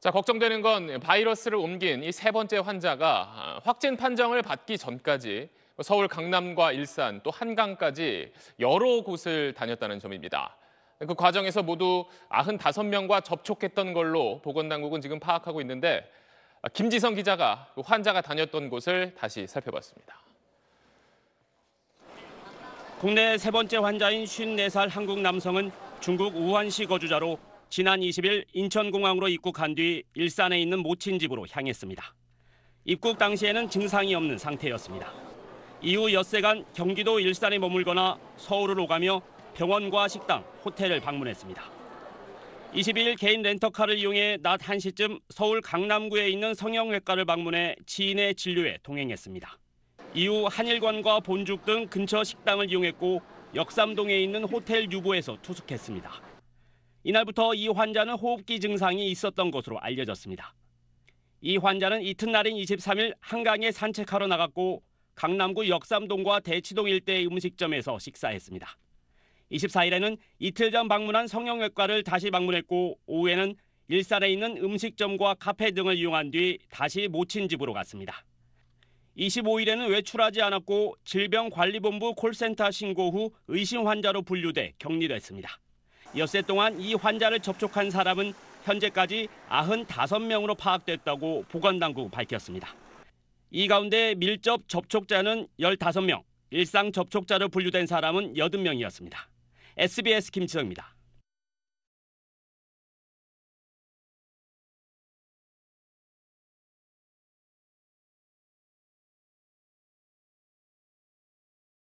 자, 걱정되는 건 바이러스를 옮긴 이 세 번째 환자가 아, 확진 판정을 받기 전까지 서울 강남과 일산 또 한강까지 여러 곳을 다녔다는 점입니다. 그 과정에서 모두 95명과 접촉했던 걸로 보건당국은 지금 파악하고 있는데 아, 김지성 기자가 그 환자가 다녔던 곳을 다시 살펴봤습니다. 국내 세 번째 환자인 54살 한국 남성은 중국 우한시 거주자로 지난 20일 인천공항으로 입국한 뒤 일산에 있는 모친 집으로 향했습니다. 입국 당시에는 증상이 없는 상태였습니다. 이후 엿새간 경기도 일산에 머물거나 서울을 오가며 병원과 식당, 호텔을 방문했습니다. 22일 개인 렌터카를 이용해 낮 1시쯤 서울 강남구에 있는 성형외과를 방문해 지인의 진료에 동행했습니다. 이후 한일관과 본죽 등 근처 식당을 이용했고 역삼동에 있는 호텔 유보에서 투숙했습니다. 이날부터 이 환자는 호흡기 증상이 있었던 것으로 알려졌습니다. 이 환자는 이튿날인 23일 한강에 산책하러 나갔고 강남구 역삼동과 대치동 일대 음식점에서 식사했습니다. 24일에는 이틀 전 방문한 성형외과를 다시 방문했고 오후에는 일산에 있는 음식점과 카페 등을 이용한 뒤 다시 모친 집으로 갔습니다. 25일에는 외출하지 않았고 질병관리본부 콜센터 신고 후 의심 환자로 분류돼 격리됐습니다. 엿새 동안 이 환자를 접촉한 사람은 현재까지 95명으로 파악됐다고 보건당국 밝혔습니다. 이 가운데 밀접 접촉자는 15명, 일상 접촉자로 분류된 사람은 80명이었습니다. SBS 김치성입니다.